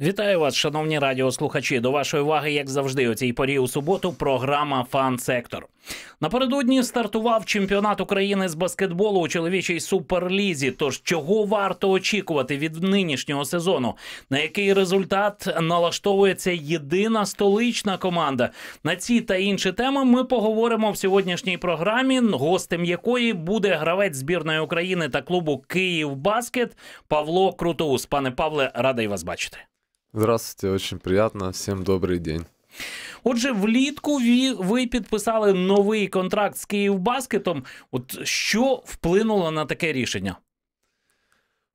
Вітаю вас, шановні радіослухачі. До вашої уваги, як завжди, у цій порі у суботу. Програма Фан-сектор. Напередодні стартував чемпіонат України з баскетболу у чоловічій суперлізі. Тож чого варто очікувати від нинішнього сезону? На який результат налаштовується єдина столична команда? На ці та інші теми ми поговоримо в сьогоднішній програмі, гостем якої буде гравець збірної України та клубу Київ Баскет Павло Крутоус. Пане Павле, радий вас бачити. Здравствуйте, очень приятно. Всем добрий день. Отже, влітку ви підписали новий контракт з Київбаскетом. От що вплинуло на таке рішення?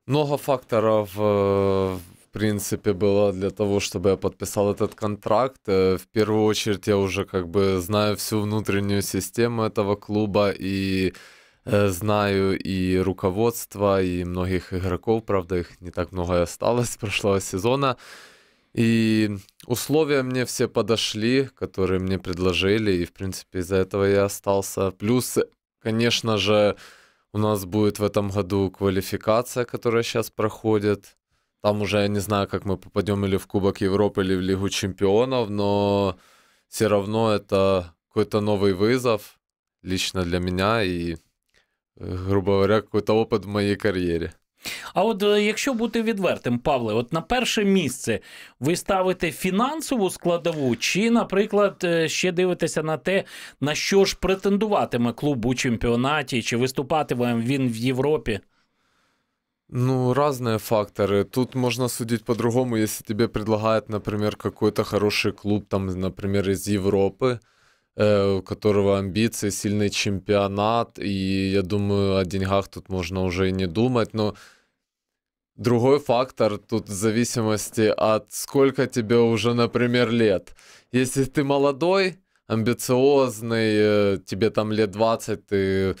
Много факторов, э, в принципе, было для того, чтобы я подписал этот контракт. Э, в первую очередь я уже как бы знаю всю внутреннюю систему этого клуба и э, знаю и руководство, и многих игроков. Правда, их не так много и осталось прошлого сезона. И условия мне все подошли, которые мне предложили, и, в принципе, из-за этого я остался. Плюс, конечно же, у нас будет в этом году квалификация, которая сейчас проходит. Там уже я не знаю, как мы попадем или в Кубок Европы, или в Лигу Чемпионов, но все равно это какой-то новый вызов лично для меня и, э, грубо говоря, какой-то опыт в моей карьере. А от е, якщо бути відвертим, Павле, от на перше місце ви ставите фінансову складову, чи, наприклад, е, ще дивитеся на те, на що ж претендуватиме клуб у чемпіонаті, чи виступатиме він в Європі? Ну, разные факторы. Тут можно судить по-другому, если тебе предлагают, например, какой-то хороший клуб, там, например, из Европы. Э, у которого амбиции, сильный чемпионат, и я думаю, о деньгах тут можно уже и не думать, но другой фактор тут в зависимости от сколько тебе уже, например, лет. Если ты молодой, амбициозный, э, тебе там лет 20, ты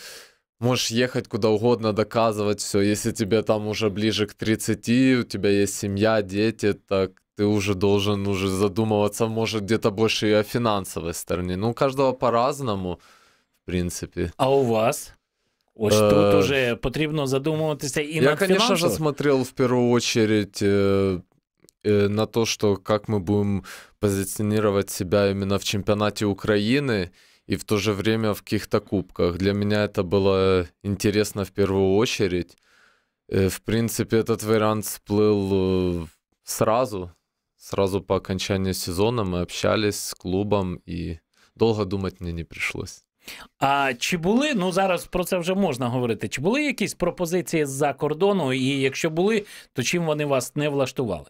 можешь ехать куда угодно, доказывать все. Если тебе там уже ближе к 30, у тебя есть семья, дети, так ты уже должен уже задумываться, может, где-то больше и о финансовой стороне. Ну, у каждого по-разному, в принципе. А у вас? Ось тут э, уже потрібно задумуватися і Я, над конечно же, смотрел в первую очередь э, э, на то, что как мы будем позиционировать себя именно в чемпионате Украины и в то же время в каких-то кубках. Для меня это было интересно в первую очередь. Э, в принципе, этот вариант всплыл э, сразу, Сразу по окончании сезона мы общались с клубом, и долго думать мне не пришлось. А чи були, ну зараз про це вже можна говорити, чи були якісь пропозиції з-за кордону, і якщо були, то чим вони вас не влаштували?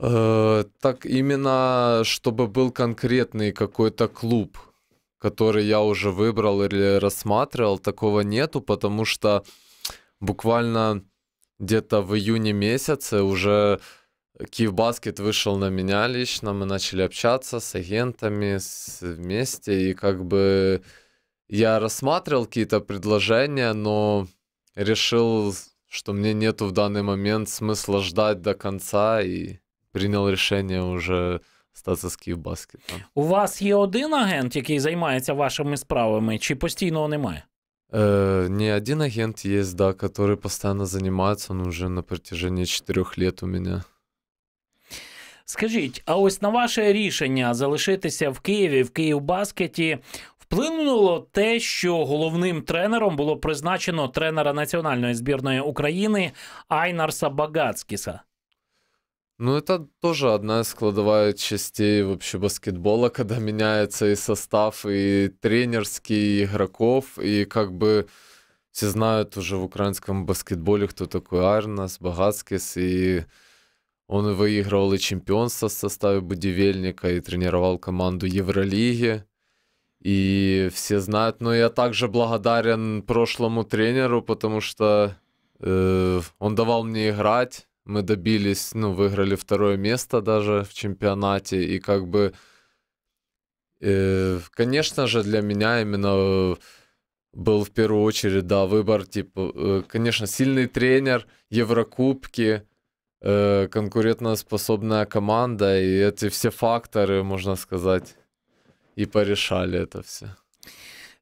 Э, так іменно щоб був конкретний какой клуб, який я вже вибрав или розсматривав, такого нету, тому що буквально где-то в июне месяце уже Киевбаскет вышел на меня лично, мы начали общаться с агентами с, вместе, и как бы я рассматривал какие-то предложения, но решил, что мне нету в данный момент смысла ждать до конца, и принял решение уже остаться з Київбаскетом. У вас есть один агент, который занимается вашими справами, чи постійно немає? Э, не один агент есть, да, который постоянно занимается, он уже на протяжении четырех лет у меня. Скажіть, а ось на ваше рішення залишитися в Києві в Київбаскеті вплинуло те, що головним тренером було призначено тренера національної збірної України Айнарса Багацкіса? Ну, это тоже одна из складовых частей вообще баскетбола, когда меняется и состав, и тренерский, и игроков, и как бы все знают уже в украинском баскетболе, кто такой Арнас, Багацкис, и Он выигрывал и чемпионство в составе будивельника, и тренировал команду Евролиги. И все знают, но я также благодарен прошлому тренеру, потому что э, он давал мне играть. Мы добились, ну, выиграли второе место даже в чемпионате. И как бы, э, конечно же, для меня именно был в первую очередь, да, выбор, типа, э, конечно, сильный тренер, Еврокубки – э, конкурентоспособная команда, и эти все факторы, можно сказать, и порешали это все.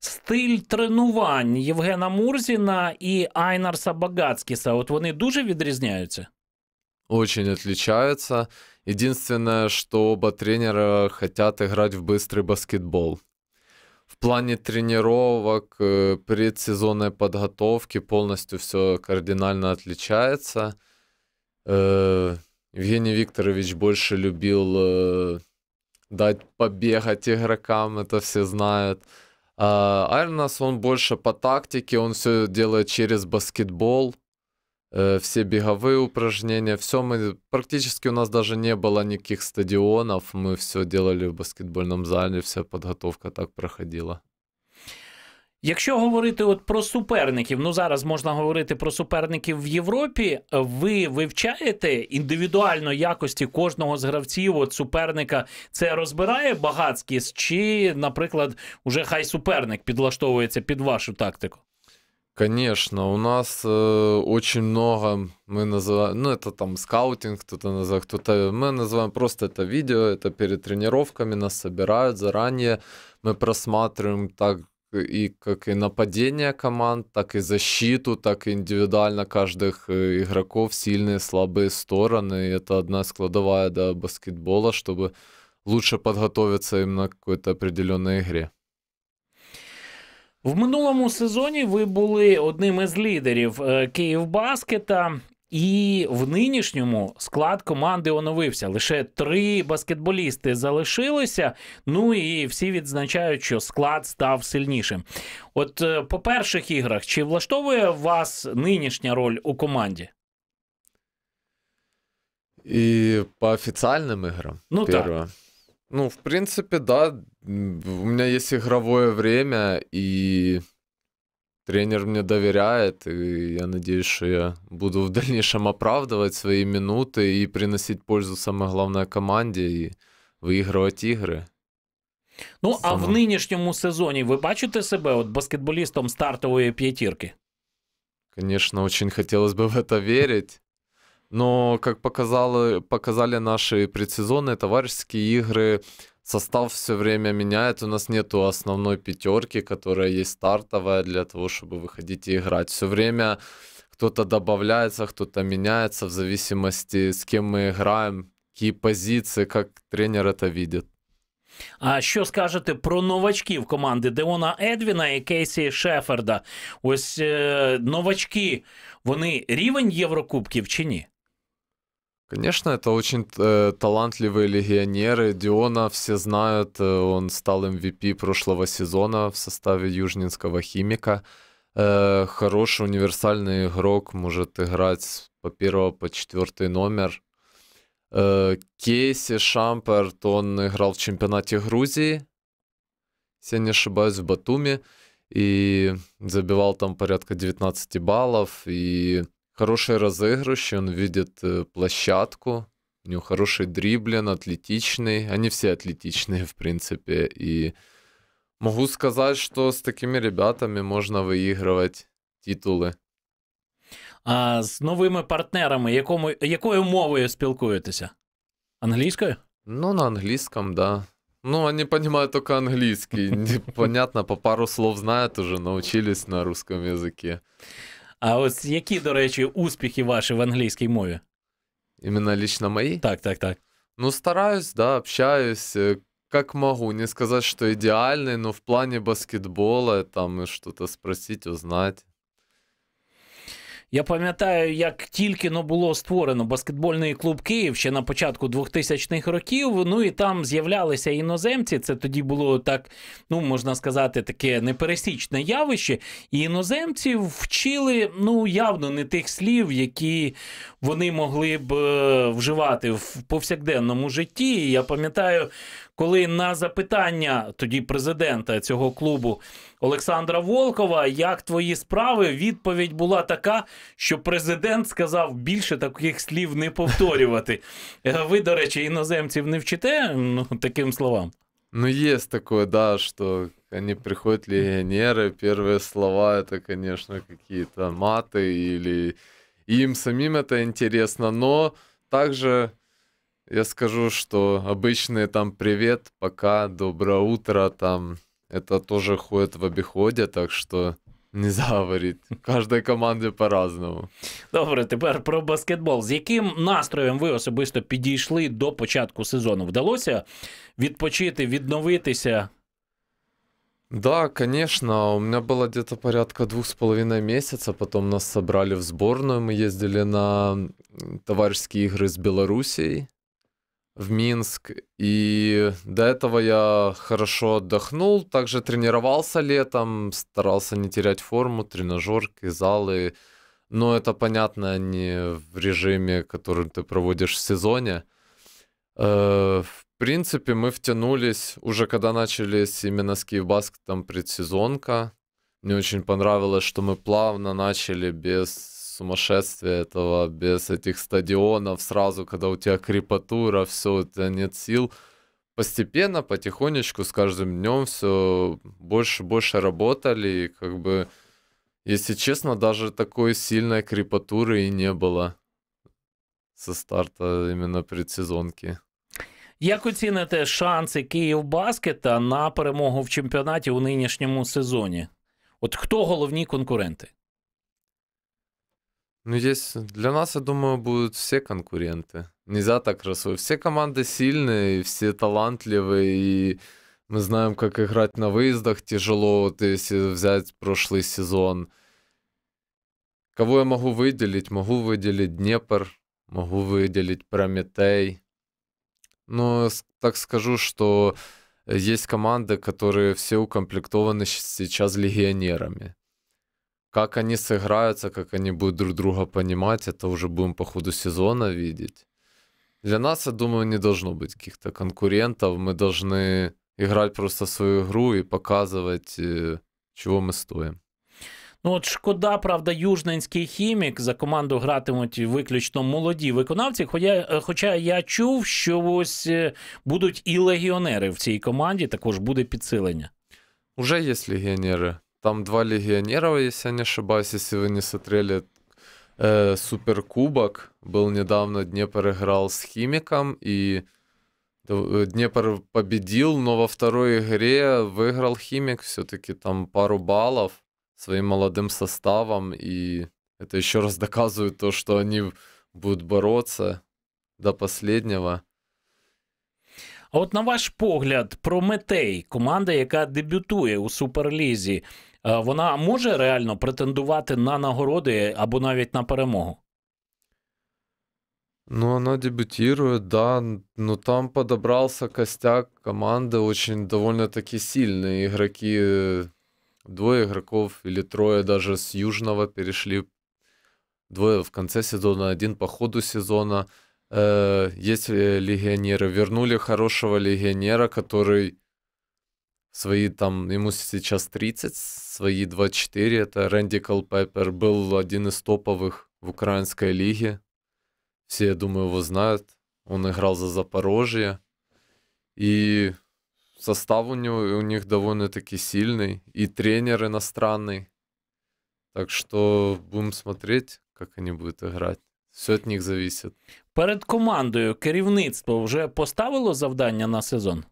Стиль тренувань Євгена Мурзіна і Айнарса Багацкіса, от вони дуже відрізняються? Очень отличаются. Единственное, что оба тренера хотят играть в быстрый баскетбол. В плане тренировок, э, предсезонной подготовки полностью все кардинально отличается – э, Викторович больше любил э, дать побегать игрокам, это все знают. А Арнас, он больше по тактике, он все делает через баскетбол, э, все беговые упражнения, все мы, практически у нас даже не было никаких стадионов, мы все делали в баскетбольном зале, вся подготовка так проходила. Якщо говорити от про суперників, ну зараз можна говорити про суперників в Європі. Ви вивчаєте індивідуально якості кожного з гравців от суперника це розбирає Багацькіс, чи, наприклад, уже хай суперник підлаштовується під вашу тактику? Конечно, у нас э, очень много, мы называем, ну это там скаутинг, кто-то называет, кто-то, мы называем просто это видео, это перед тренировками нас собирают заранее, мы просматриваем так Э, и как и нападение команд, так и защиту, так и индивидуально каждых э, игроков сильные, слабые стороны. И это одна складовая до баскетбола, чтобы лучше подготовиться именно к какой-то определенной игре. В минулому сезоні ви були одним із лідерів е, Київбаскета. І в нинішньому склад команди оновився. Лише три баскетболісти залишилися. Ну і всі відзначають, що склад став сильнішим. От е, по перших іграх, чи влаштовує вас нинішня роль у команді? И по офіційним играм. Ну первое. Так. Ну, в принципі, да. У мене є ігрове, время, и тренер мне доверяет, и я надеюсь, что я буду в дальнейшем оправдывать свои минуты и приносить пользу, самой главной команде и выигрывать игры. Ну, Само. а в нынешнем сезоне вы бачите себе вот баскетболистом стартової пятерки? Конечно, очень хотелось бы в это верить. Но, как показали, показали наши предсезонные товарищеские игры, состав все время меняет. У нас нету основной пятерки, которая есть стартовая для того, чтобы выходить и играть. Все время кто-то добавляется, кто-то меняется в зависимости, с кем мы играем, какие позиции, как тренер это видит. А що скажете про новачків команди Деона Едвіна і Кейсі Шеферда? Ось е, новачки, вони рівень Єврокубків чи ні? Конечно, это очень э, талантливые легионеры. Диона все знают, э, он стал MVP эм прошлого сезона в составе южнинского химика. Э, хороший универсальный игрок, может играть по первого по четвертый номер. Э, Кейси Шамперт, он играл в чемпионате Грузии, если я не ошибаюсь, в Батуми, и забивал там порядка 19 баллов, и хороший розыгрыш, он видит е, площадку, у него хороший дриблин, атлетичный. Они все атлетичные, в принципе. И могу сказать, что с такими ребятами можно выигрывать титулы. А з новими партнерами, якому, якою мовою спілкуєтеся? Англійською? Ну, на англійському, да. Ну, они понимают только английский. Понятно, по пару слов знают уже, научились на русском языке. А ось які, до речі, успіхи ваші в англійській мові? Именно лично мои? Так, так, так. Ну, стараюсь, да, общаюсь, как могу. Не сказать, что идеальный, но в плане баскетбола там что-то спросить, узнать. Я пам'ятаю, як тільки ну, було створено баскетбольний клуб Київ ще на початку 2000-х років. Ну і там з'являлися іноземці. Це тоді було так, ну можна сказати, таке непересічне явище. І іноземці вчили ну явно не тих слів, які вони могли б е, вживати в повсякденному житті. Я пам'ятаю, коли на запитання тоді президента цього клубу. Олександра Волкова. Як твої справи? Відповідь була така, що президент сказав більше таких слів не повторювати. Е, ви, до речі, іноземців не вчите ну, таким словам? Ну, є такое, да, что они приходять легіонери, перші слова это, конечно, какие-то маты или и им самим це интересно, але также я скажу, что обычные там привет, пока, доброе утро, там это тоже ходит в обіході, так что не заговоріть. Кожній команді по-разному. Добре, тепер про баскетбол. З яким настроєм ви особисто підійшли до початку сезону? Вдалося відпочити, відновитися? Да, конечно, у меня было где-то порядка двух с половиной месяца, потом нас собрали в сборную, мы ездили на товарищеские игры с Белоруссией, в Минск. И до этого я хорошо отдохнул, также тренировался летом, старался не терять форму, тренажерки, залы. Но это, понятно, не в режиме, который ты проводишь в сезоне. Э, в принципе, мы втянулись уже когда начались именно с Киевбаск, там предсезонка. Мне очень понравилось, что мы плавно начали без сумасшествие этого, без этих стадионов, сразу, когда у тебя крепатура, все, у тебя нет сил. Постепенно, потихонечку, с каждым днем все больше больше работали, и как бы, если честно, даже такой сильной крепатуры и не было со старта именно предсезонки. Як оціните шанси Київбаскета на перемогу в чемпіонаті у нинішньому сезоні? От хто головні конкуренти? Ну, здесь для нас, я думаю, будут все конкуренты. Нельзя так рассудить. Все команды сильные, все талантливые, и мы знаем, как играть на выездах тяжело, вот если взять прошлый сезон. Кого я могу выделить? Могу выделить Днепр, могу выделить Прометей. Но так скажу, что есть команды, которые все укомплектованы сейчас легионерами. Как они сыграются, как они будут друг друга понимать, это уже будем по ходу сезона видеть. Для нас, я думаю, не должно быть каких-то конкурентов. Мы должны играть просто свою игру и показывать, э, чего ми стоїмо. Ну, от шкода, правда, южненський хімік за команду гратимуть виключно молоді виконавці. Хоча, е, хоча я чув, що ось е, будуть і легіонери в цій команді, також буде підсилення. Уже є легіонери. Там два легионера, если я не ошибаюсь, если вы не смотрели э, Суперкубок. Был недавно, Днепр играл с Химиком, и э, Днепр победил, но во второй игре выиграл Химик все-таки там пару баллов своим молодым составом, и это еще раз доказывает то, что они будут бороться до последнего. А от на ваш погляд, Прометей, команда, яка дебютує у суперлізі, вона може реально претендувати на нагороди або навіть на перемогу? Ну, она дебютирует, да, но ну, там подобрался костяк команды, очень довольно-таки сильные игроки, двое игроков или трое даже с Южного перешли, двое в конце сезона, один по ходу сезона. Есть легионеры, вернули хорошего легионера, который свои там, ему сейчас 30, свои 24, это Рэнди Колпеппер, был один из топовых в украинской лиге. Все, я думаю, его знают. Он играл за Запорожье. И состав у, него, у них довольно-таки сильный. И тренер иностранный. Так что будем смотреть, как они будут играть. Все от них зависит. Перед командою керівництво вже поставило завдання на сезон?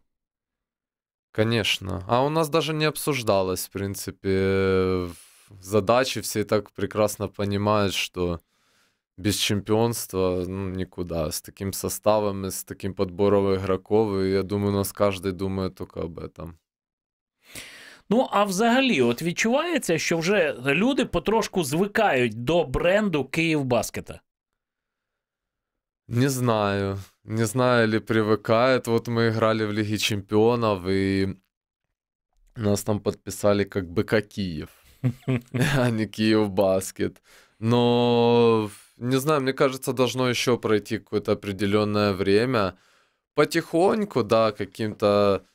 Конечно. А у нас даже не обсуждалось, в принципе, задачи. Все и так прекрасно понимают, что без чемпионства ну, никуда. С таким составом и с таким подбором игроков. И я думаю, у нас каждый думає тільки об этом. Ну, а взагалі, от відчувається, що вже люди потрошку звикають до бренду Київбаскета? Не знаю. не знаю, или привыкает. Вот мы играли в Лиге Чемпионов, и нас там подписали как бы Киев, а не Киев Баскет. Но, не знаю, мне кажется, должно еще пройти какое-то определенное время. Потихоньку, да, каким-то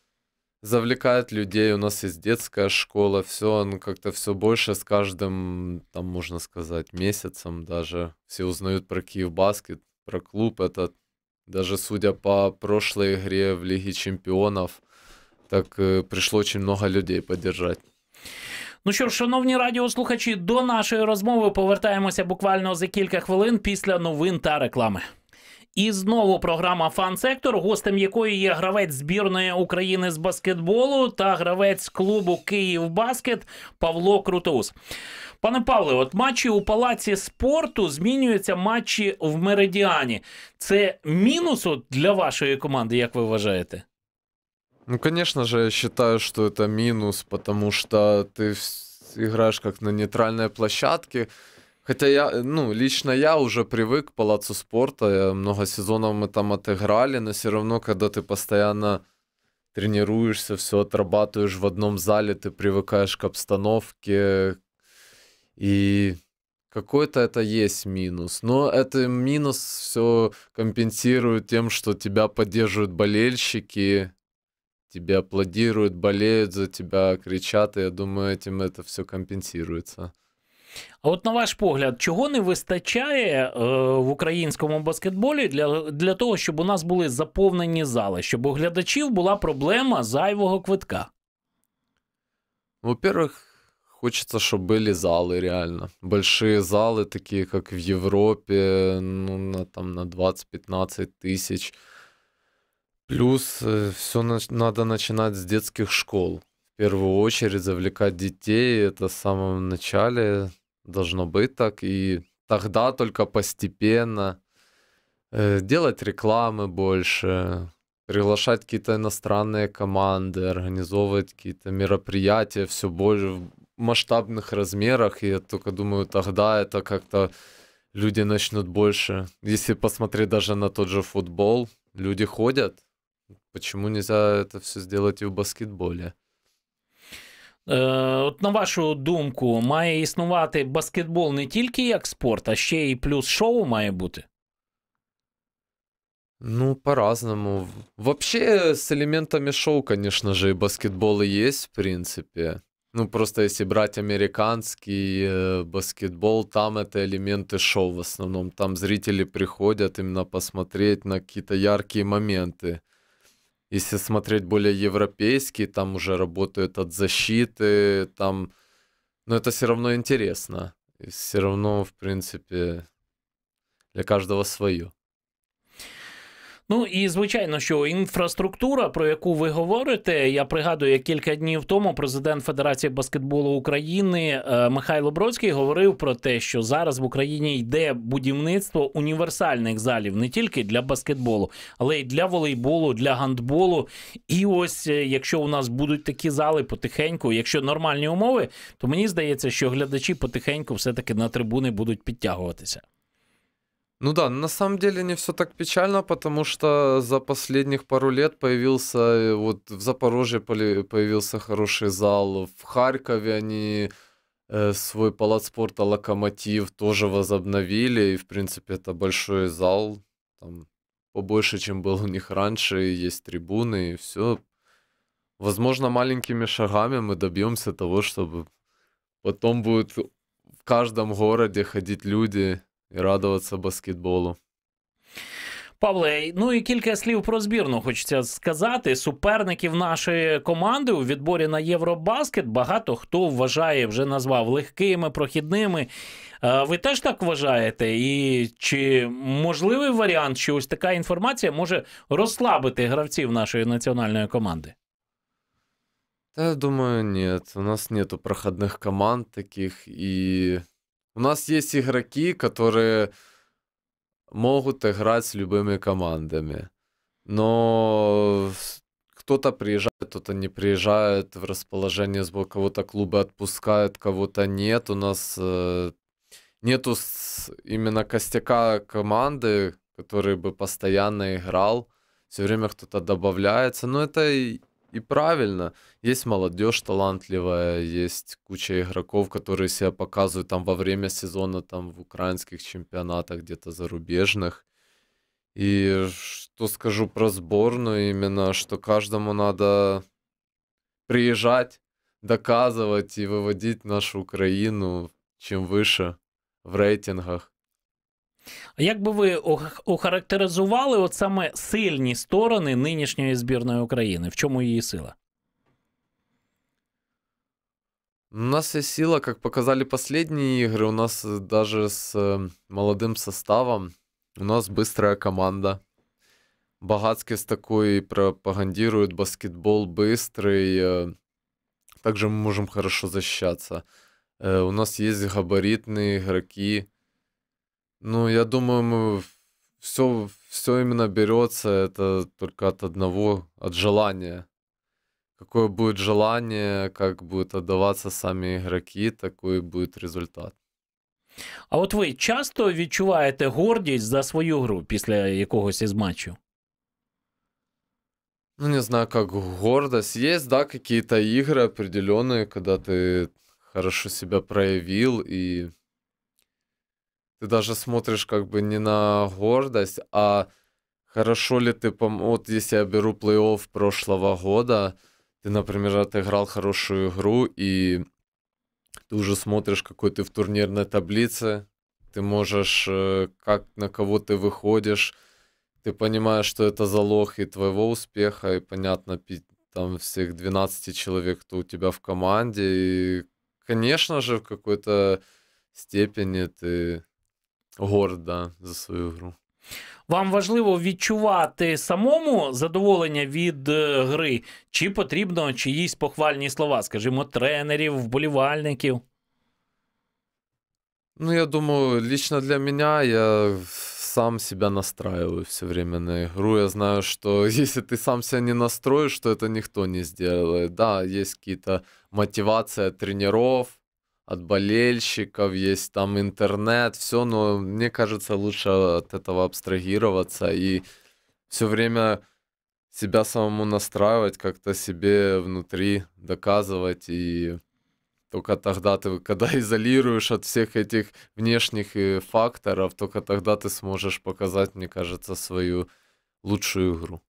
завлекает людей. У нас есть детская школа, все, он как-то все больше с каждым, там можно сказать, месяцем даже. Все узнают про Киев Баскет, про клуб этот. Даже судя по прошлой игре в Лиге Чемпионов, так э, прийшло очень много людей поддержать. Ну що, ж, шановні радіослухачі, до нашої розмови повертаємося буквально за кілька хвилин після новин та реклами. І знову програма Фан-сектор, гостем якої є гравець збірної України з баскетболу та гравець клубу Київ Баскет Павло Крутоус. Пане Павле, от матчі у палаці спорту змінюються матчі в меридіані. Це мінус для вашої команди, як ви вважаєте? Ну, звісно ж, я вважаю, що це мінус, тому що ти играешь як на нейтральной площадке. Хотя я, ну, лично я уже привык к палацу спорта, много сезонов мы там отыграли, но все равно, когда ты постоянно тренируешься, все отрабатываешь в одном зале, ты привыкаешь к обстановке, и какой-то это есть минус. Но это минус все компенсирует тем, что тебя поддерживают болельщики, тебя аплодируют, болеют за тебя, кричат, и я думаю, этим это все компенсируется. А от на ваш погляд, чого не вистачає е, в українському баскетболі для для того, щоб у нас були заповнені зали, щоб у глядачів була проблема зайвого квитка? Во-первых, хочеться, щоб були зали, реально. Большие зали, такі як в Європі, ну, на, там на 20-15 тисяч. Плюс е, все на, надо начинать с детских школ. В первую очередь завлекать детей. Это в самом начале должно быть так. И тогда только постепенно э, делать рекламы больше, приглашать какие-то иностранные команды, организовывать какие-то мероприятия все больше в масштабных размерах. И я только думаю, тогда это как-то люди начнут больше. Если посмотреть даже на тот же футбол, люди ходят. Почему нельзя это все сделать и в баскетболе? От на вашу думку, має існувати баскетбол не тільки як спорт, а ще й плюс шоу має бути? Ну, по-разному. Вообще, с элементами шоу, конечно же, и баскетбол и есть, в принципе. Ну, просто если брать американский э, баскетбол, там это элементы шоу в основном. Там зрители приходят именно посмотреть на какие-то яркие моменты. Если смотреть более европейские, там уже работают от защиты, там... Но это все равно интересно. И все равно, в принципе, для каждого свое. Ну і звичайно, що інфраструктура, про яку ви говорите, я пригадую як кілька днів тому, президент Федерації баскетболу України е, Михайло Бродський говорив про те, що зараз в Україні йде будівництво універсальних залів не тільки для баскетболу, але й для волейболу, для гандболу. І ось е, якщо у нас будуть такі зали потихеньку, якщо нормальні умови, то мені здається, що глядачі потихеньку все таки на трибуни будуть підтягуватися. Ну да, на самом деле не все так печально, потому что за последних пару лет появился, э, вот в Запорожье появился хороший зал, в Харькове они э, свой палац спорта «Локомотив» тоже возобновили, и, в принципе, это большой зал, там побольше, чем был у них раньше, есть трибуны, и все. Возможно, маленькими шагами мы добьемся того, чтобы потом будут в каждом городе ходить люди, і радуватися баскетболу. Павле, ну і кілька слів про збірну хочеться сказати. Суперників нашої команди у відборі на Євробаскет багато хто вважає, вже назвав легкими, прохідними. Е, ви теж так вважаєте? І чи можливий варіант, що ось така інформація може розслабити гравців нашої національної команди? Та я думаю, ні. У нас нету проходних команд таких і. У нас есть игроки, которые могут играть с любыми командами. Но кто-то приезжает, кто-то не приезжает в расположение сбора, кого-то клубы отпускают, кого-то нет. У нас э, нету с, именно костяка команды, который бы постоянно играл. Все время кто-то добавляется. Но это и правильно. Есть молодежь талантливая, есть куча игроков, которые себя показывают там во время сезона там в украинских чемпионатах, где-то зарубежных. И что скажу про сборную именно, что каждому надо приезжать, доказывать и выводить нашу Украину чем выше в рейтингах. Як би ви охарактеризували от саме сильні сторони нинішньої збірної України? В чому її сила? У нас есть сила, как показали последние игры, у нас даже с е, молодым составом, у нас быстрая команда. Богацкий с такой пропагандирует баскетбол быстрый. Е, Также мы можем хорошо защищаться. Е, у нас есть габаритные игроки. Ну, я думаю, все, все именно берется, это только от одного, от желания. Какое будет желание, как будут отдаваться сами игроки, такой будет результат. А вот вы часто відчуваєте гордость за свою гру після якогось из матчів? Ну, не знаю, как гордость. Есть, да, какие-то игры определенные, когда ты хорошо себя проявил и ты даже смотришь как бы не на гордость, а хорошо ли ты пом... Вот если я беру плей-офф прошлого года, ты, например, отыграл хорошую игру, и ты уже смотришь, какой ты в турнирной таблице, ты можешь, э, как на кого ты выходишь, ты понимаешь, что это залог и твоего успеха, и, понятно, там всех 12 человек, кто у тебя в команде, и, конечно же, в какой-то степени ты горда за свою гру. Вам важливо відчувати самому задоволення від е, гри, чи потрібно чиїсь похвальні слова, скажімо, тренерів, вболівальників? Ну, я думаю, лично для мене я сам себе настраиваю все время на игру. Я знаю, что если ты сам себя не настроишь, то это никто не сделает. Да, есть какие-то мотивация тренеров, от болельщиков, есть там интернет, все, но мне кажется, лучше от этого абстрагироваться и все время себя самому настраивать, как-то себе внутри доказывать и только тогда ты, когда изолируешь от всех этих внешних э, факторов, только тогда ты сможешь показать, мне кажется, свою лучшую игру.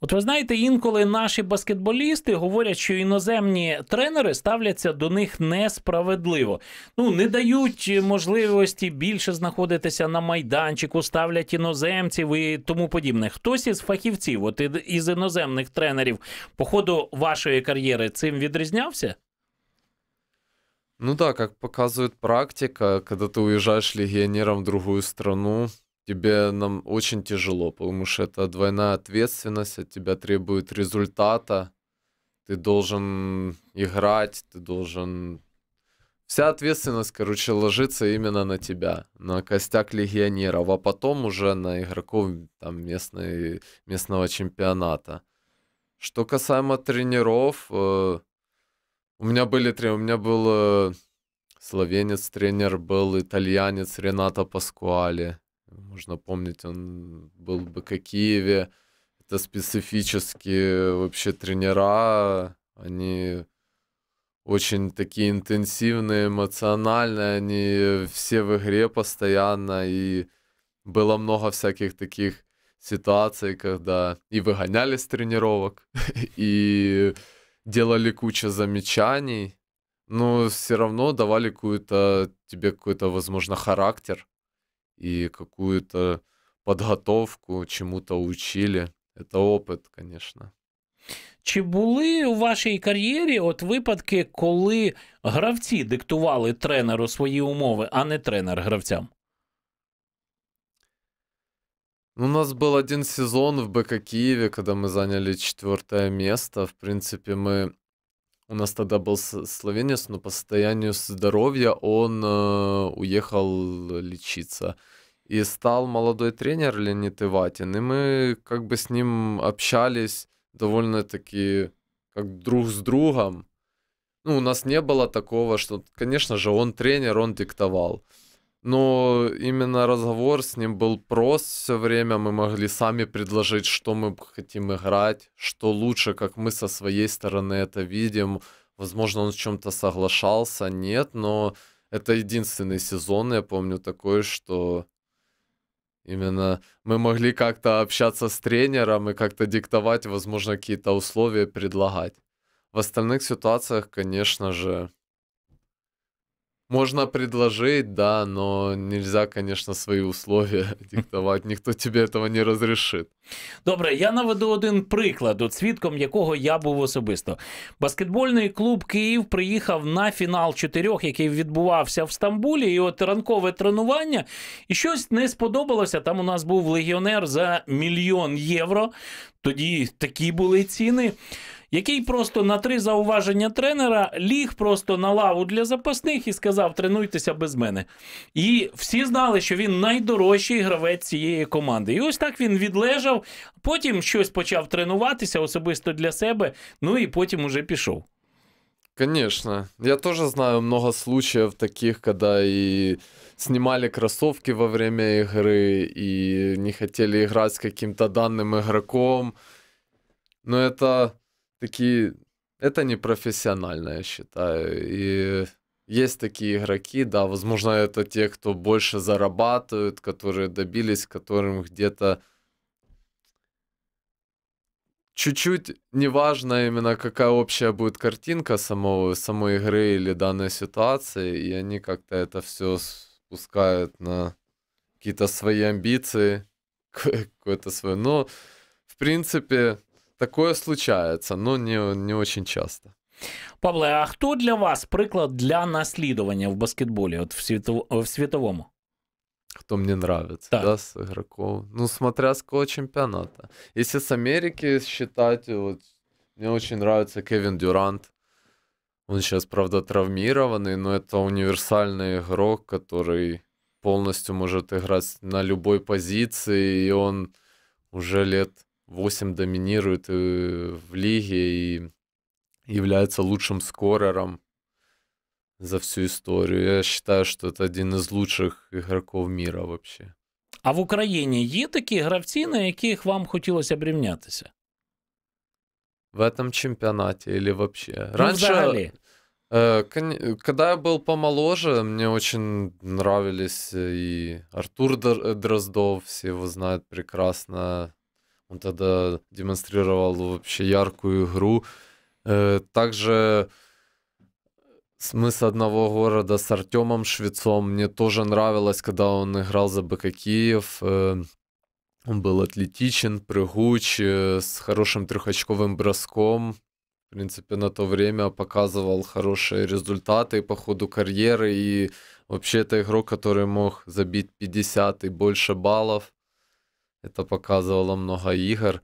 От ви знаєте, інколи наші баскетболісти говорять, що іноземні тренери ставляться до них несправедливо. Ну не дають можливості більше знаходитися на майданчику, ставлять іноземців і тому подібне. Хтось із фахівців, от із іноземних тренерів, по ходу вашої кар'єри цим відрізнявся? Ну так, як показує практика, коли ти уїжджаєш легионером в другу страну, тебе нам очень тяжело, потому что это двойная ответственность, от тебя требует результата, ты должен играть, ты должен... Вся ответственность, короче, ложится именно на тебя, на костяк легионеров, а потом уже на игроков там, местной, местного чемпионата. Что касаемо тренеров, э, у меня были три, у меня был э, словенец тренер, был итальянец Рената Паскуали, можно помнить, он был бы в Киеве Это специфические вообще тренера. Они очень такие интенсивные, эмоциональные. Они все в игре постоянно. И было много всяких таких ситуаций, когда и выгоняли с тренировок, и делали кучу замечаний, но все равно давали какую-то тебе какой-то, возможно, характер. и какую-то подготовку чему-то учили. Это опыт, конечно. Чи були у вашій кар'єрі от випадки, коли гравці диктували тренеру свої умови, а не тренер гравцям? Ну, у нас був один сезон в БК Києві, коли ми заняли четвертое место. В принципі, ми. У нас тогда был словенец, но по состоянию здоровья он э, уехал э, лечиться. И стал молодой тренер Леонид Иватин, и мы как бы с ним общались довольно-таки как друг с другом. Ну, у нас не было такого, что, конечно же, он тренер, он диктовал. Но именно разговор с ним был прост все время. Мы могли сами предложить, что мы хотим играть, что лучше, как мы со своей стороны это видим. Возможно, он с чем-то соглашался, нет, но это единственный сезон, я помню, такой, что именно мы могли как-то общаться с тренером и как-то диктовать, возможно, какие-то условия предлагать. В остальных ситуациях, конечно же, Можно предложить, да, но нельзя, конечно, свої условия диктувати. Ніхто тебе цього не розрішить. Добре, я наведу один приклад, от свідком якого я був особисто. Баскетбольний клуб Київ приїхав на фінал чотирьох, який відбувався в Стамбулі. І от ранкове тренування, і щось не сподобалося. Там у нас був легіонер за мільйон євро. Тоді такі були ціни який просто на три зауваження тренера ліг просто на лаву для запасних і сказав: тренуйтеся без мене. І всі знали, що він найдорожчий гравець цієї команди. І ось так він відлежав, потім щось почав тренуватися особисто для себе, ну і потім уже пішов. Конечно. Я тоже знаю много случаев таких, когда и снимали кроссовки во время игры, и не хотели играть с каким-то данным игроком. Но это такие... Это непрофессионально, я считаю. И есть такие игроки, да, возможно, это те, кто больше зарабатывают, которые добились, которым где-то чуть-чуть неважно именно какая общая будет картинка самого, самой игры или данной ситуации, и они как-то это все спускают на какие-то свои амбиции, какое-то свое. Но, в принципе, Такое случается, но не, не очень часто. Павле, а кто для вас приклад для наслідування в баскетболі от в, світов... в світовому? Хто мені нравится, да, з игроков. Ну, смотря с кого чемпионата. Если с Америки считать, вот, мне очень нравится Кевин Дюрант. Он сейчас, правда, травмированный, но это универсальный игрок, который полностью может играть на любой позиции, и он уже лет 8 доминирует э, в лиге и является лучшим скорером за всю историю. Я считаю, что это один из лучших игроков мира вообще. А в Украине есть такие гравці, на яких вам хотелось б В этом чемпионате или вообще? Ну, Раньше, взагалі. Э, когда я был помоложе, мне очень нравились э, и Артур Дроздов, все его знают прекрасно, он тогда демонстрировал вообще яркую игру. Э, также «Мы с одного города» с Артемом Швецом. Мне тоже нравилось, когда он играл за БК Киев. Э, он был атлетичен, прыгуч, э, с хорошим трехочковым броском. В принципе, на то время показывал хорошие результаты по ходу карьеры. И вообще это игрок, который мог забить 50 и больше баллов. Это показывало много игр.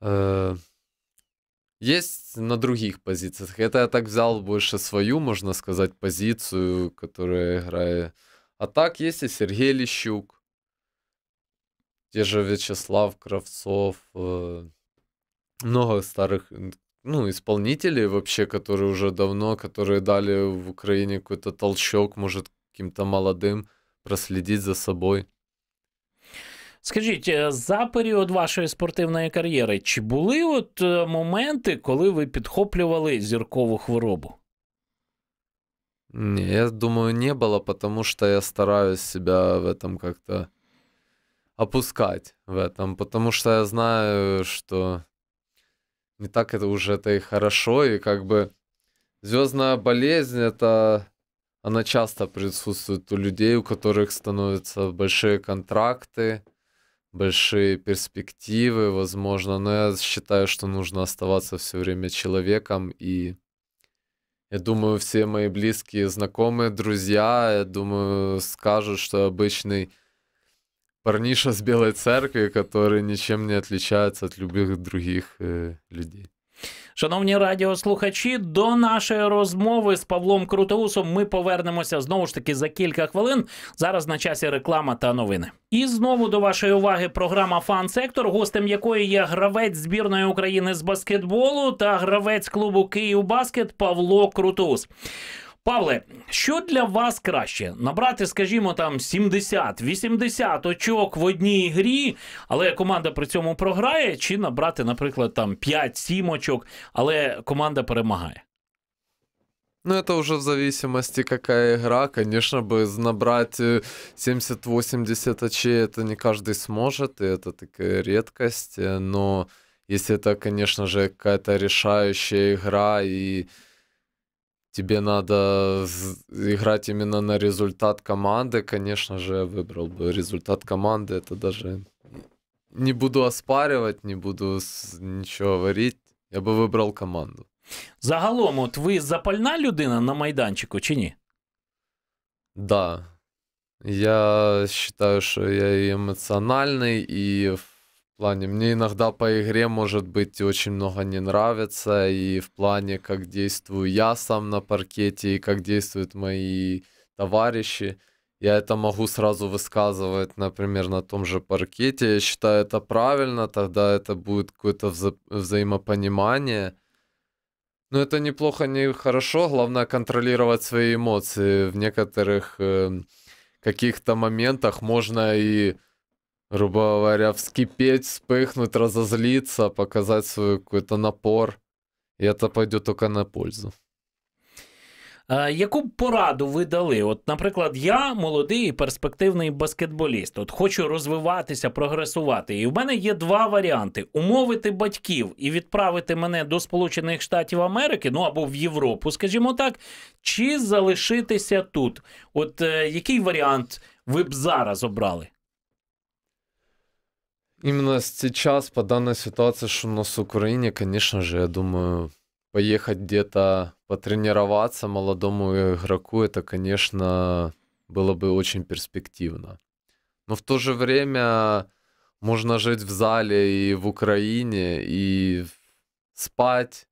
Э, есть на других позициях. Это я так взял больше свою, можно сказать, позицию, которую я играю. А так есть и Сергей Лещук. Те же Вячеслав Кравцов. Э, много старых ну, исполнителей вообще, которые уже давно, которые дали в Украине какой-то толчок, может, каким-то молодым проследить за собой. Скажіть, за період вашої спортивної кар'єри, чи були от моменти, коли ви підхоплювали зіркову хворобу? Не, я думаю, не было, потому что я стараюсь себя в этом как-то опускать в этом, потому что я знаю, что не так это уже это и хорошо, и как бы звездная болезнь это она часто присутствует у людей, у которых становятся большие контракты, большие перспективы, возможно, но я считаю, что нужно оставаться все время человеком и я думаю, все мои близкие, знакомые, друзья, я думаю, скажут, что обычный парниша с Белой Церкви, который ничем не отличается от любых других э, людей. Шановні радіослухачі, до нашої розмови з Павлом Крутоусом ми повернемося знову ж таки за кілька хвилин. Зараз на часі реклама та новини. І знову до вашої уваги програма Фан-сектор, гостем якої є гравець збірної України з баскетболу та гравець клубу Київ Баскет Павло Крутоус. Павле, що для вас краще набрати, скажімо, там 70-80 очок в одній грі, але команда при цьому програє, чи набрати, наприклад, там 5-7 очок, але команда перемагає? Ну, это уже в зависимости, какая игра. Конечно, бы набрать 70-80 э, очей это не каждый сможет, и это такая редкость. Э, но если это, конечно же, какая-то решающая игра и тебе надо играть именно на результат команды, конечно же, я выбрал бы результат команды. Это даже не буду оспаривать, не буду ничего говорити. Я бы выбрал команду. Загалом, от ви запальна людина на майданчику чи ні? Да. Я считаю, що я і емоціональний, і в в плане, мне иногда по игре, может быть, очень много не нравится, и в плане, как действую я сам на паркете, и как действуют мои товарищи. Я это могу сразу высказывать, например, на том же паркете. Я считаю это правильно, тогда это будет какое-то вза- взаимопонимание. Но это неплохо, не хорошо. Главное контролировать свои эмоции. В некоторых э, каких-то моментах можно и грубо говоря, вскипеть, вспыхнуть, разозлиться, показать свой какой-то напор. И это пойдет только на пользу. А, яку б пораду ви дали? От, наприклад, я молодий і перспективний баскетболіст. От хочу розвиватися, прогресувати. І в мене є два варіанти: умовити батьків і відправити мене до Сполучених Штатів Америки, ну або в Європу, скажімо так, чи залишитися тут. От е, який варіант ви б зараз обрали? Именно сейчас, по данной ситуации, что у нас в Украине, конечно же, я думаю, поехать где-то потренироваться молодому игроку, это, конечно, было бы очень перспективно. Но в то же время можно жить в зале и в Украине, и спать,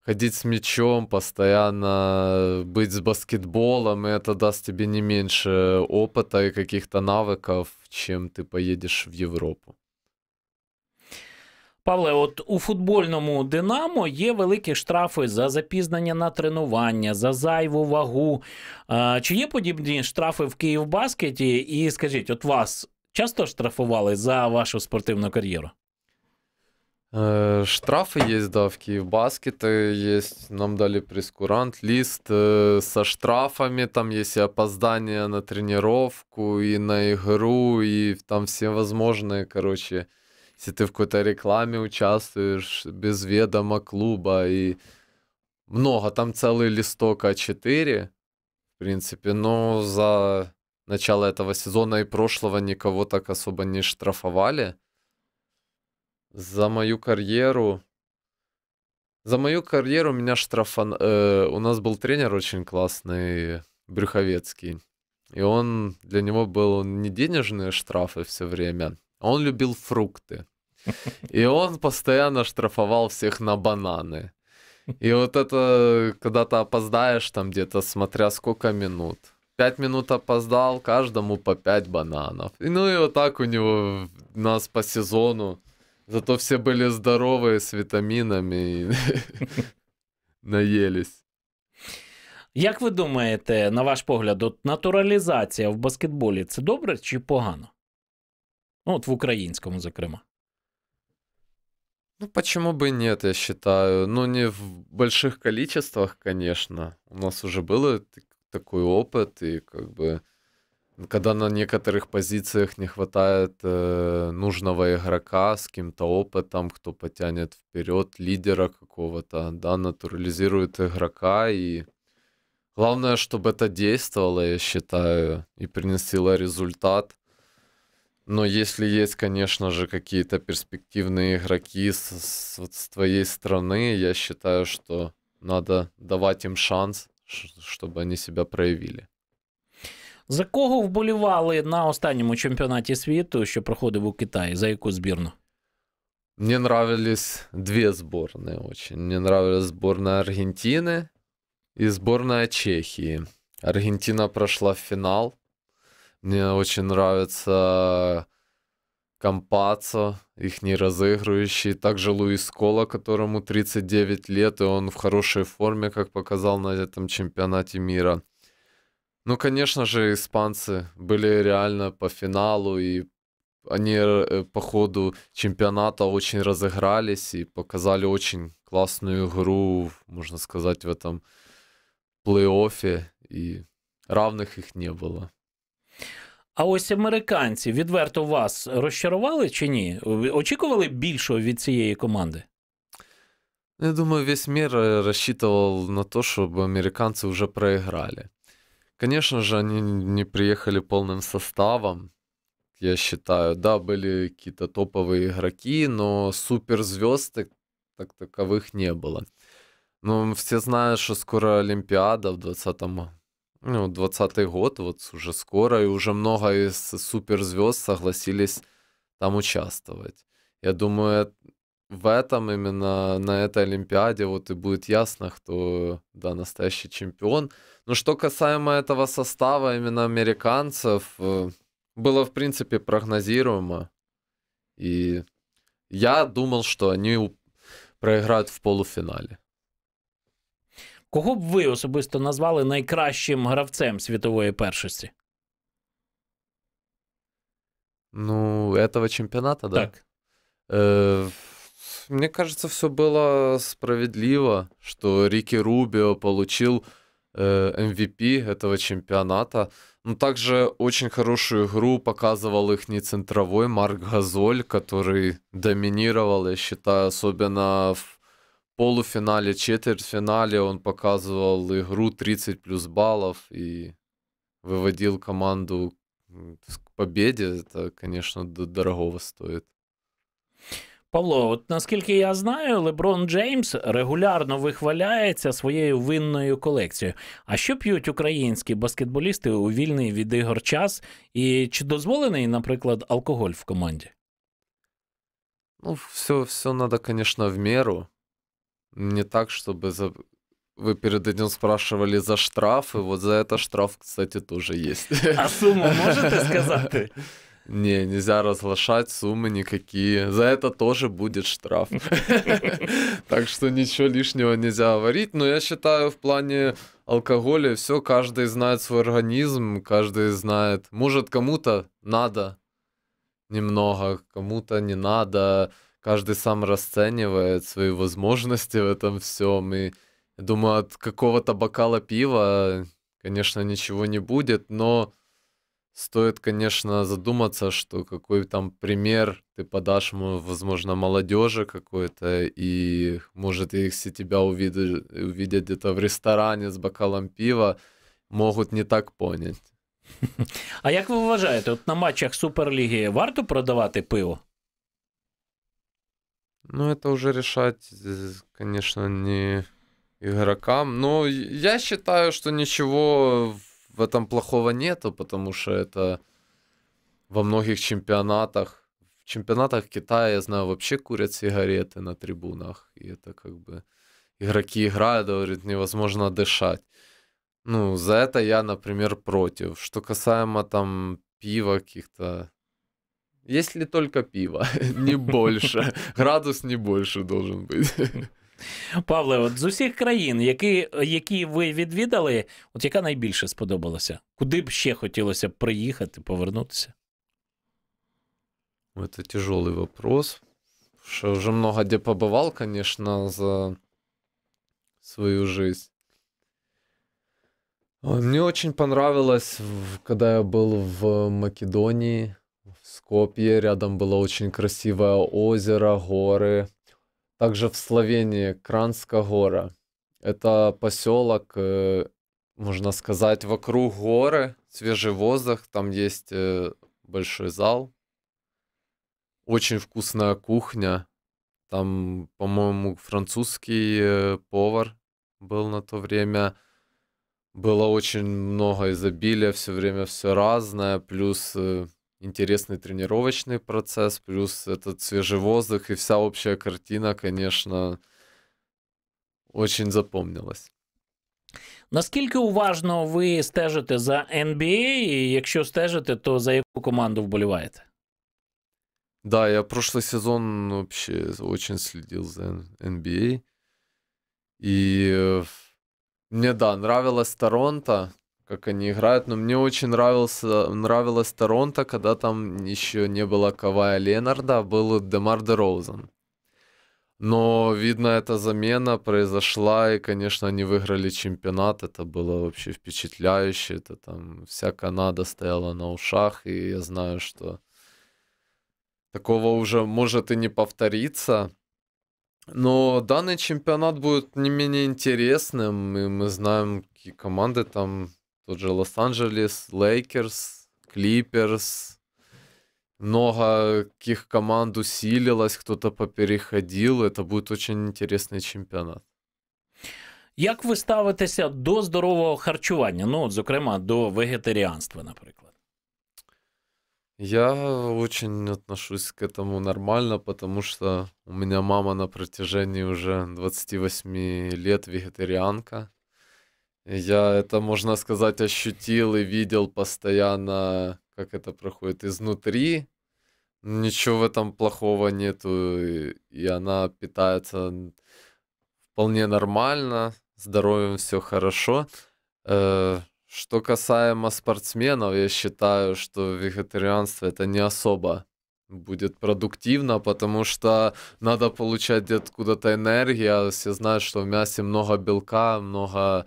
ходить с мячом, постоянно быть с баскетболом, и это даст тебе не меньше опыта и каких-то навыков, чем ты поедешь в Европу. Павле, от у футбольному Динамо є великі штрафи за запізнення на тренування, за зайву вагу. Чи є подібні штрафи в Київбаскеті? І скажіть, от вас часто штрафували за вашу спортивну кар'єру? Е, штрафи є, да, в Киевбаскете Є нам далі прескурант, ліст е, со штрафами, там є и опоздание на тренування, и на ігру, і там все возможные, короче, если ты в какой-то рекламе участвуешь без ведома клуба и много, там целый листок А4, в принципе, но за начало этого сезона и прошлого никого так особо не штрафовали. За мою карьеру... За мою карьеру меня штрафан... Э, у нас был тренер очень классный, Брюховецкий. И он, для него был не денежные штрафы все время, он любил фрукты. И он постоянно штрафовал всех на бананы. И вот это, когда ты опоздаешь там где-то, смотря сколько минут. Пять минут опоздал, каждому по пять бананов. И, ну и вот так у него нас по сезону. Зато все были здоровые, с витаминами. И... Наелись. Як ви думаєте, на ваш погляд, от натуралізація в баскетболі це добре чи погано? Ну, от в українському, зокрема. Ну, почему бы нет, я считаю. Ну, не в больших количествах, конечно. У нас уже был такой опыт, и как бы когда на некоторых позициях не хватает э, нужного игрока с каким-то опытом, кто потянет вперед лидера какого-то, да, натурализирует игрока и главное, чтобы это действовало, я считаю, и приносило результат. Но если есть, конечно же, какие-то перспективные игроки с, с, с твоей страны, я считаю, что надо давать им шанс, чтобы они себя проявили. За кого вболівали на останньому чемпіонаті світу, що проходив у Китаї? За яку збірну? Мне нравились две сборные очень. Мне нравилась сборная Аргентины и сборная Чехии. Аргентина прошла в финал. Мне очень нравится Компацо, их не Также Луис Кола, которому 39 лет, и он в хорошей форме, как показал на этом чемпионате мира. Ну, конечно же, испанцы были реально по финалу, и они э, по ходу чемпионата очень разыгрались и показали очень классную игру, можно сказать, в этом плей-оффе, и равных их не было. А ось американці відверто вас розчарували чи ні? очікували більшого від цієї команди? Я думаю, весь мир э, рассчитывал на то, чтобы американцы уже проиграли. Конечно же, они не приехали полным составом, я считаю. Да, были какие-то топовые игроки, но суперзвезд так таковых не было. Но ну, все знают, что скоро Олимпиада в 2020 ну, 20 год, вот уже скоро, и уже много из суперзвезд согласились там участвовать. Я думаю, в этом именно на этой Олимпиаде вот и будет ясно, кто, да, настоящий чемпион. Но что касаемо этого состава именно американцев, э, было, в принципе, прогнозируемо. И я думал, что они проиграют в полуфинале. Кого б ви особисто назвали найкращим гравцем світової першості? Ну, этого чемпионата, да? Так. Э, мне кажется, все было справедливо, что Рики Рубио получил э, MVP эм этого чемпионата. Но ну, также очень хорошую игру показывал их не центровой Марк Газоль, который доминировал, я считаю, особенно в полуфинале, четвертьфинале Він показував ігру 30 плюс балів і виводив команду к победе. Це, звісно, дорогого стоїть. Павло, от наскільки я знаю, Леброн Джеймс регулярно вихваляється своєю винною колекцією. А що п'ють українські баскетболісти у вільний від ігор час? І чи дозволений, наприклад, алкоголь в команді? Ну, все все надо, конечно, в меру. Не так, чтобы за... вы перед этим спрашивали за штраф, и вот за это штраф, кстати, тоже есть. А сумму можете сказать? Не, нельзя разглашать суммы никакие. За это тоже будет штраф. Так что ничего лишнего нельзя говорить. Но я считаю, в плане алкоголя все, каждый знает свой организм, каждый знает. Может, кому-то надо немного, кому-то не надо каждый сам расценивает свои возможности в этом всем. И думаю, от какого-то бокала пива, конечно, ничего не будет, но стоит, конечно, задуматься, что какой там пример ты подашь, возможно, молодежи какой-то, и, может, если тебя увидят, увидят где-то в ресторане с бокалом пива, могут не так понять. А як ви вважаєте, от на матчах Суперліги варто продавати пиво? Ну, это уже решать, конечно, не игрокам. Но я считаю, что ничего в этом плохого нету, потому что это во многих чемпионатах. В чемпионатах Китая, я знаю, вообще курят сигареты на трибунах. И это как бы... Игроки играют, говорят, невозможно дышать. Ну, за это я, например, против. Что касаемо там пива каких-то Если только пиво, не больше. Градус не больше должен бути. Павле, от з усіх країн, які які ви відвідали, от яка найбільше сподобалася? Куди б ще хотілося приїхати, повернутися? Это тяжелий вопрос. Що вже много де побывал, конечно, за свою жизнь. Мне очень понравилось, когда я был в Македонии. Скопье, рядом было очень красивое озеро, горы. Также в Словении Кранска гора. Это поселок, э, можно сказать, вокруг горы, свежий воздух, там есть э, большой зал. Очень вкусная кухня. Там, по-моему, французский э, повар был на то время. Было очень много изобилия, все время все разное, плюс интересный тренировочный процесс, плюс этот свежий воздух и вся общая картина, конечно, очень запомнилась. Наскільки уважно ви стежите за NBA, і а? якщо стежите, то за яку команду вболіваєте? Да, я прошлый сезон вообще очень следил за NBA. А. И э, мне, да, нравилось Торонто как они играют. Но мне очень нравился, нравилось Торонто, когда там еще не было Кавая Ленарда, а был Демар Де Роузен. Но, видно, эта замена произошла, и, конечно, они выиграли чемпионат. Это было вообще впечатляюще. Это там вся Канада стояла на ушах, и я знаю, что такого уже может и не повториться. Но данный чемпионат будет не менее интересным, и мы знаем, какие команды там тот же Лос-Анджелес, Лейкерс, Клиперс. Много каких команд усилилось, кто-то попереходил. Это будет очень интересный чемпионат. Як ви ставитеся до здорового харчування? Ну, от, зокрема, до вегетаріанства, наприклад. Я очень отношусь к этому нормально, потому что у меня мама на протяжении уже 28 лет вегетарианка. Я это, можно сказать, ощутил и видел постоянно, как это проходит изнутри. Ничего в этом плохого нету, и, она питается вполне нормально, здоровьем все хорошо. Э, что касаемо спортсменов, я считаю, что вегетарианство это не особо будет продуктивно, потому что надо получать откуда-то энергию. А все знают, что в мясе много белка, много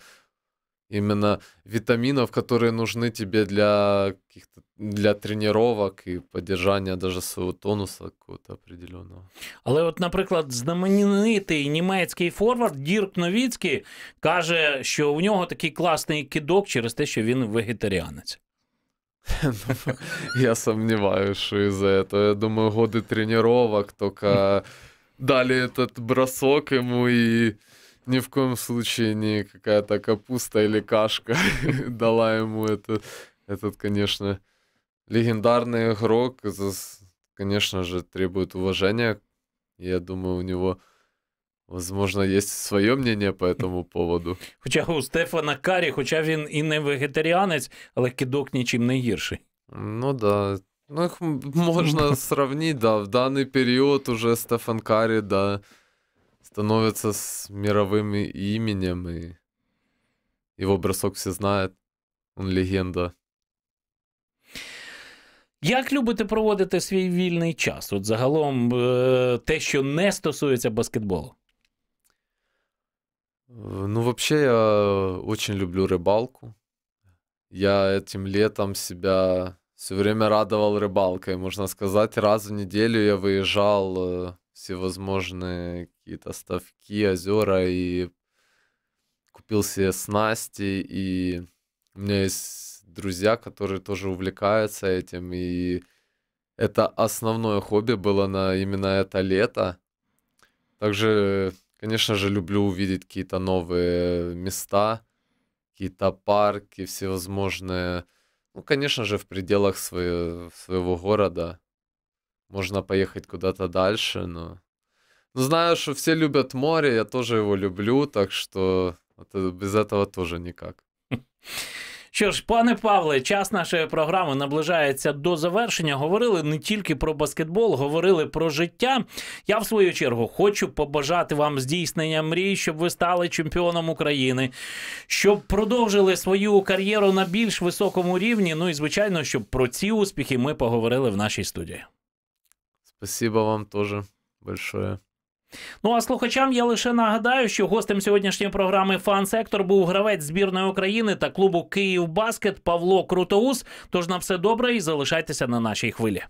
именно витаминов, которые нужны тебе для каких-то для тренировок і підтримання даже свого тонуса какого-то определенного. Але, от, наприклад, знаменитий німецький форвард Дірк Новіцький каже, що у нього такий класний кидок через те, що він вегетаріанець. Я сумніваюся, що із за цього. Я думаю, годи тренувань, только дали этот бросок йому і. ни в коем случае не какая-то капуста или кашка дала ему это, этот, конечно, легендарный игрок. Это, конечно же, требует уважения. Я думаю, у него... Возможно, есть свое мнение по этому поводу. хотя у Стефана Карі, хотя він и не вегетарианец але кидок нічим не гірший. Ну да. Ну, их можно сравнити, да. В данный период уже Стефан Карі, да. становится с мировым именем, и его бросок все знают. Он легенда. Як любите проводити свій вільний час? От загалом е, те, що не стосується баскетболу? Э, ну, взагалі, я очень люблю рыбалку. Я этим летом себя все время радовал рыбалкой, можно сказать. Раз в неделю я выезжал э, всевозможные какие-то ставки, озера и купил себе снасти, и у меня есть друзья, которые тоже увлекаются этим, и это основное хобби было на именно это лето. Также, конечно же, люблю увидеть какие-то новые места, какие-то парки, всевозможные, ну, конечно же, в пределах своего, своего города – можно поехать куда-то дальше, но... но знаю, что все любят море, я тоже его люблю, так что это, без этого тоже никак. Що ж, пане Павле, час нашої програми наближається до завершення. Говорили не тільки про баскетбол, говорили про життя. Я в свою чергу хочу побажати вам здійснення мрій, щоб ви стали чемпіоном України, щоб продовжили свою кар'єру на більш високому рівні. Ну і звичайно, щоб про ці успіхи ми поговорили в нашій студії. Спасибо вам тоже большое. Ну а слухачам я лише нагадаю, що гостем сьогоднішньої програми Фан-сектор був гравець збірної України та клубу Київ Баскет Павло Крутоус. Тож на все добре і залишайтеся на нашій хвилі.